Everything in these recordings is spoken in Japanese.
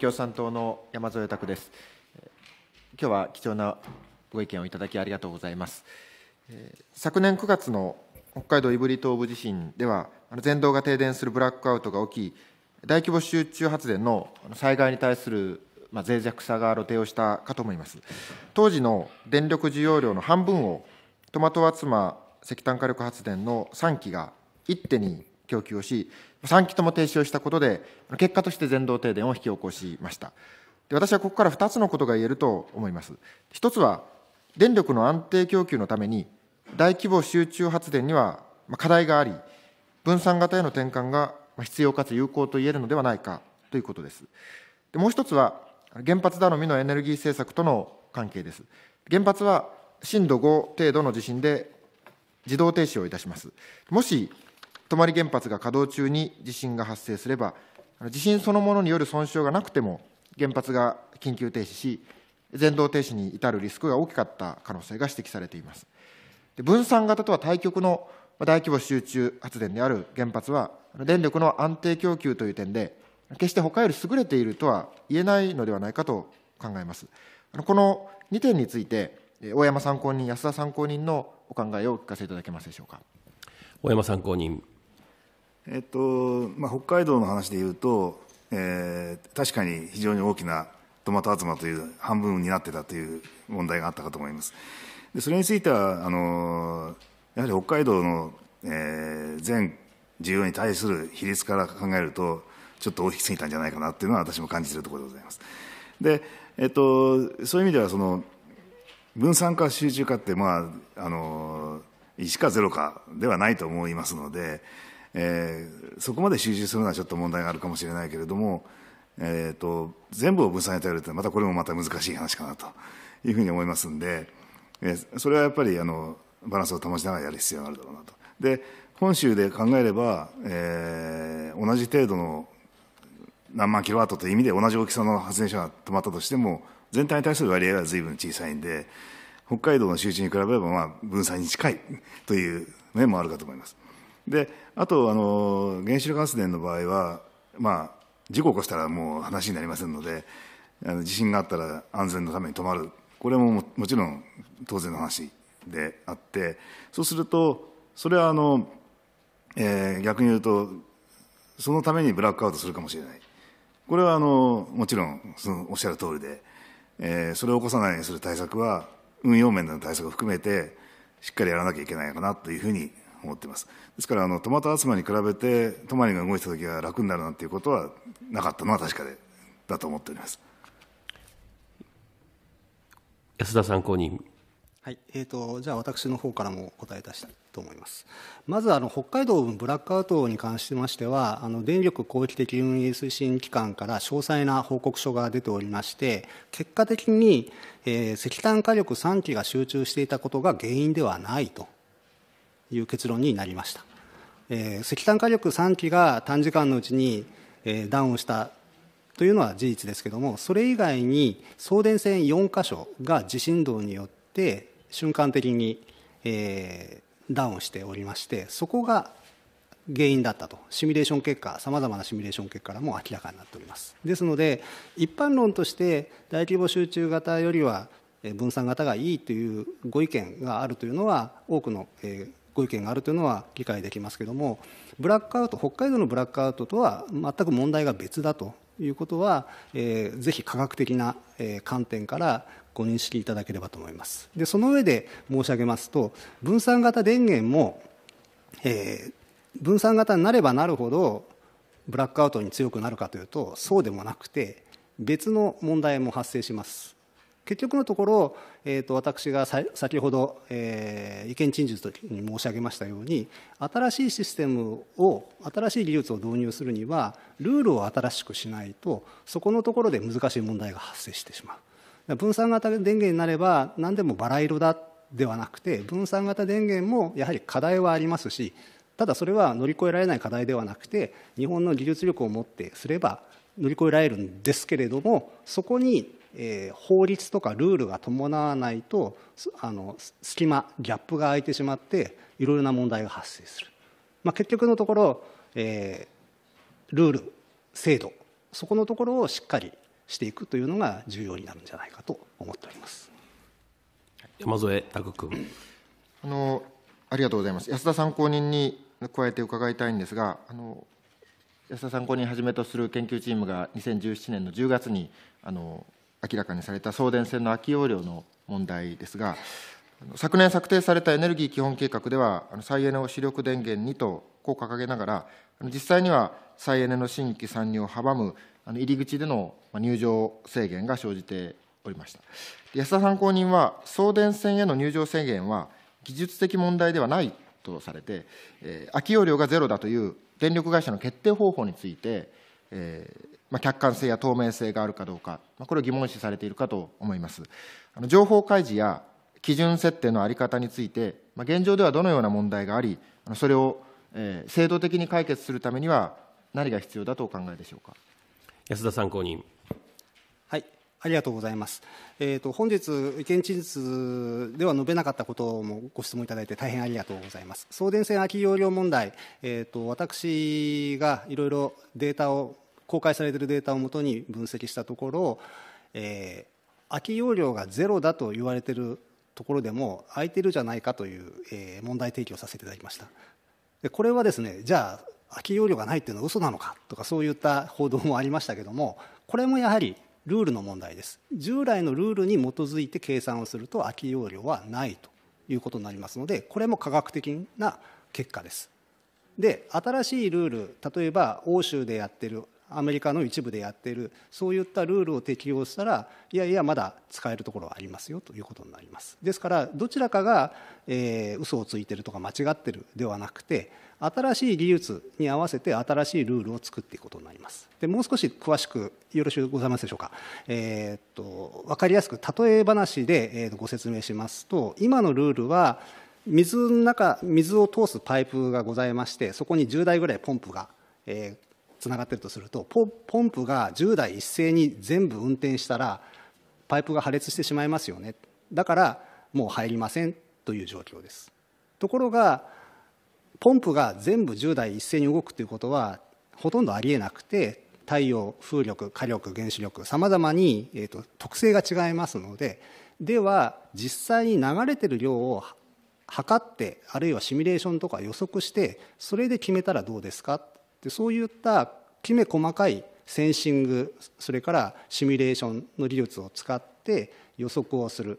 共産党の山添拓です。今日は貴重なご意見をいただきありがとうございます。昨年9月の北海道胆振東部地震では、全道が停電するブラックアウトが起き、大規模集中発電の災害に対するまあ、脆弱さが露呈をしたかと思います。当時の電力需要量の半分を、トマトツマ石炭火力発電の3基が一手に供給をし、3基とも停止をしたことで、結果として全道停電を引き起こしました。で私はここから2つのことが言えると思います。1つは、電力の安定供給のために、大規模集中発電には課題があり、分散型への転換が必要かつ有効と言えるのではないかということです。でもう一つは、原発頼みのエネルギー政策との関係です。原発は震度5程度の地震で自動停止をいたします。もし泊原発が稼働中に地震が発生すれば、地震そのものによる損傷がなくても、原発が緊急停止し、全動停止に至るリスクが大きかった可能性が指摘されています。分散型とは対極の大規模集中発電である原発は、電力の安定供給という点で、決して他より優れているとは言えないのではないかと考えます。この2点について、大山参考人、安田参考人のお考えをお聞かせいただけますでしょうか。大山参考人えっとまあ、北海道の話でいうと、えー、確かに非常に大きなトマト集まという半分になってたという問題があったかと思いますでそれについてはあのやはり北海道の、えー、全需要に対する比率から考えるとちょっと大きすぎたんじゃないかなっていうのは私も感じているところでございますで、えっと、そういう意味ではその分散化集中化ってまああの1か0かではないと思いますのでえー、そこまで集中するのはちょっと問題があるかもしれないけれども、えーと、全部を分散に頼るとまたこれもまた難しい話かなというふうに思いますんで、えー、それはやっぱりあのバランスを保ちながらやる必要があるだろうなと。で本州で考えれば、えー、同じ程度の何万キロワットという意味で同じ大きさの発電所が止まったとしても全体に対する割合はぶん小さいんで北海道の集中に比べればまあ分散に近いという面もあるかと思います。であとあの原子力発電の場合は、まあ、事故を起こしたらもう話になりませんのであの地震があったら安全のために止まるこれももちろん当然の話であってそうするとそれはあの、えー、逆に言うとそのためにブラックアウトするかもしれないこれはあのもちろんそのおっしゃる通りで、えー、それを起こさないようにする対策は運用面での対策を含めてしっかりやらなきゃいけないかなというふうに思ってますですからあのトマト集まりに比べて泊まりが動いた時は楽になるなんていうことはなかったのは確かでだと思っております安田参考人はいえーと、じゃあ私の方からも答え出したいと思いますまずあの北海道ブラックアウトに関しましてはあの電力広域的運営推進機関から詳細な報告書が出ておりまして結果的に、えー、石炭火力3基が集中していたことが原因ではないという結論になりました。えー、石炭火力3基が短時間のうちに、えー、ダウンしたというのは事実ですけども、それ以外に送電線4箇所が地震動によって瞬間的に、えー、ダウンしておりまして、そこが原因だったと、シミュレーション結果、さまざまなシミュレーション結果からも明らかになっております。ですので、一般論として大規模集中型よりは分散型がいいというご意見があるというのは、多くの、えーご意見があるというのは理解できますけどもブラックアウト北海道のブラックアウトとは全く問題が別だということは、えー、ぜひ科学的な、え観点からご認識いただければと思いますでその上で申し上げますと分散型電源も、えー、分散型になればなるほどブラックアウトに強くなるかというとそうでもなくて別の問題も発生します結局のところ、えーと、私が先ほど、えー、意見陳述とに申し上げましたように新しいシステムを新しい技術を導入するにはルールを新しくしないとそこのところで難しい問題が発生してしまう分散型電源になれば何でもバラ色だではなくて分散型電源もやはり課題はありますしただそれは乗り越えられない課題ではなくて日本の技術力を持ってすれば乗り越えられるんですけれどもそこにえー、法律とかルールが伴わないとあの隙間ギャップが空いてしまっていろいろな問題が発生する、まあ、結局のところ、えー、ルール制度そこのところをしっかりしていくというのが重要になるんじゃないかと思っております山添拓君あのありがとうございます安田参考人に加えて伺いたいんですがあの安田参考人はじめとする研究チームが2017年の10月にあの明らかにされた送電線の空き容量の問題ですが、昨年策定されたエネルギー基本計画では、再エネを主力電源にと、こう掲げながら、実際には再エネの新規参入を阻む入り口での入場制限が生じておりました。安田参考人は、送電線への入場制限は技術的問題ではないとされて、空き容量がゼロだという電力会社の決定方法について、まあ、客観性や透明性があるかどうか、まあ、これを疑問視されているかと思います。あの情報開示や基準設定のあり方について、まあ、現状ではどのような問題があり、あのそれを、えー、制度的に解決するためには、何が必要だとお考えでしょうか。安田参考人。はい、ありがとうございます。えっ、ー、と本日意見陳述では述べなかったこともご質問いただいて大変ありがとうございます。送電線空き容量問題、えっ、ー、と私がいろいろデータを公開されているデータをもとに分析したところ、えー、空き容量がゼロだと言われているところでも空いてるじゃないかという、えー、問題提起をさせていただきましたでこれはですねじゃあ空き容量がないっていうのは嘘なのかとかそういった報道もありましたけどもこれもやはりルールの問題です従来のルールに基づいて計算をすると空き容量はないということになりますのでこれも科学的な結果ですで新しいルール例えば欧州でやってるアメリカの一部でやっているそういったルールを適用したらいやいやまだ使えるところはありますよということになりますですからどちらかが、えー、嘘をついてるとか間違ってるではなくて新しい技術に合わせて新しいルールを作っていくことになりますでもう少し詳しくよろしゅうございますでしょうか、えー、っと分かりやすく例え話で、えー、ご説明しますと今のルールは水の中水を通すパイプがございましてそこに10台ぐらいポンプが、えつながってるとするとポンプが10台一斉に全部運転したらパイプが破裂してしまいますよねだからもう入りませんという状況ですところがポンプが全部10台一斉に動くということはほとんどありえなくて太陽風力火力原子力さまざまに、えーと、特性が違いますのででは実際に流れてる量を測ってあるいはシミュレーションとか予測してそれで決めたらどうですかでそういったきめ細かいセンシングそれからシミュレーションの技術を使って予測をする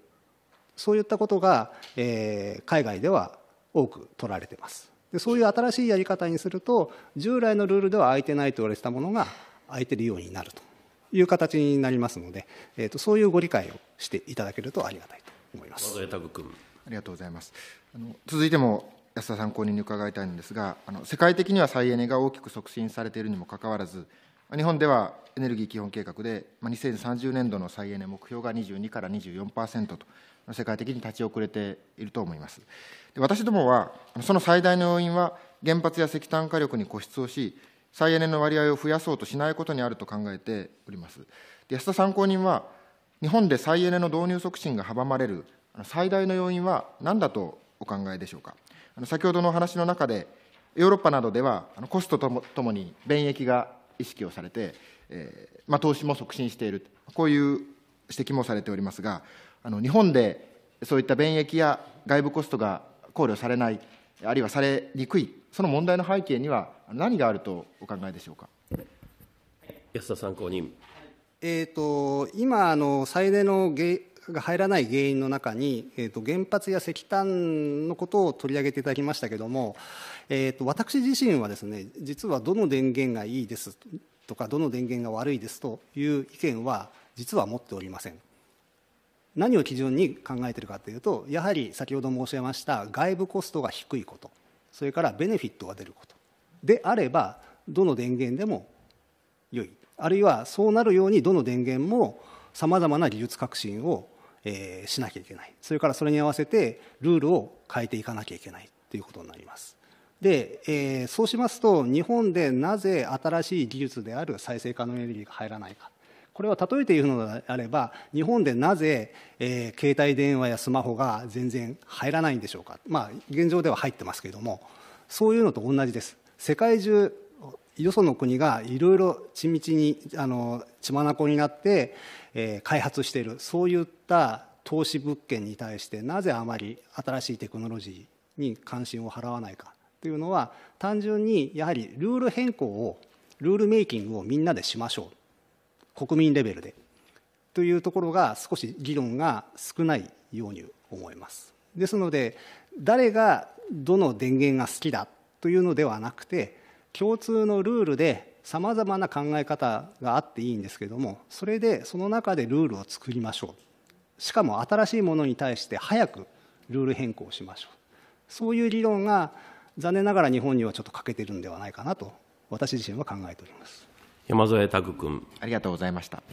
そういったことが、えー、海外では多く取られてますでそういう新しいやり方にすると従来のルールでは空いてないと言われてたものが空いてるようになるという形になりますので、えーと、とそういうご理解をしていただけるとありがたいと思います。ありがとうございますあの続いても安田参考人に伺いたいんですが、あの世界的には再エネが大きく促進されているにもかかわらず、日本ではエネルギー基本計画で、まあ、2030年度の再エネ目標が22から24%と、世界的に立ち遅れていると思います。で私どもは、その最大の要因は、原発や石炭火力に固執をし、再エネの割合を増やそうとしないことにあると考えております。で安田参考人は、日本で再エネの導入促進が阻まれる最大の要因は何だとお考えでしょうか。先ほどのお話の中で、ヨーロッパなどではコストともともに便益が意識をされて、えーまあ、投資も促進している、こういう指摘もされておりますが、あの日本でそういった便益や外部コストが考慮されない、あるいはされにくい、その問題の背景には何があるとお考えでしょうか。安田参考人えーと、今あの、最大のが入らない原因の中に、えー、と原発や石炭のことを取り上げていただきましたけども、えー、と私自身はですね実はどの電源がいいですとかどの電源が悪いですという意見は実は持っておりません。何を基準に考えているかというとやはり先ほど申し上げました外部コストが低いことそれからベネフィットが出ることであればどの電源でも良いあるいはそうなるようにどの電源もさまざまな技術革新をえー、しなきゃいけないそれからそれに合わせてルールを変えていかなきゃいけないということになります。で、えー、そうしますと日本でなぜ新しい技術である再生可能エネルギーが入らないかこれは例えて言うのであれば日本でなぜ、えー、携帯電話やスマホが全然入らないんでしょうかまあ現状では入ってますけれどもそういうのと同じです世界中よその国がいろいろ地道にあの血眼になって、えー、開発しているそういった投資物件に対してなぜあまり新しいテクノロジーに関心を払わないかというのは単純にやはりルール変更をルールメイキングをみんなでしましょう国民レベルでというところが少し議論が少ないように思います。ですので誰がどの電源が好きだというのではなくて共通のルールでさまざまな考え方があっていいんですけどもそれでその中でルールを作りましょうしかも新しいものに対して早くルール変更しましょうそういう理論が残念ながら日本にはちょっと欠けてるんではないかなと私自身は考えております山添拓君ありがとうございました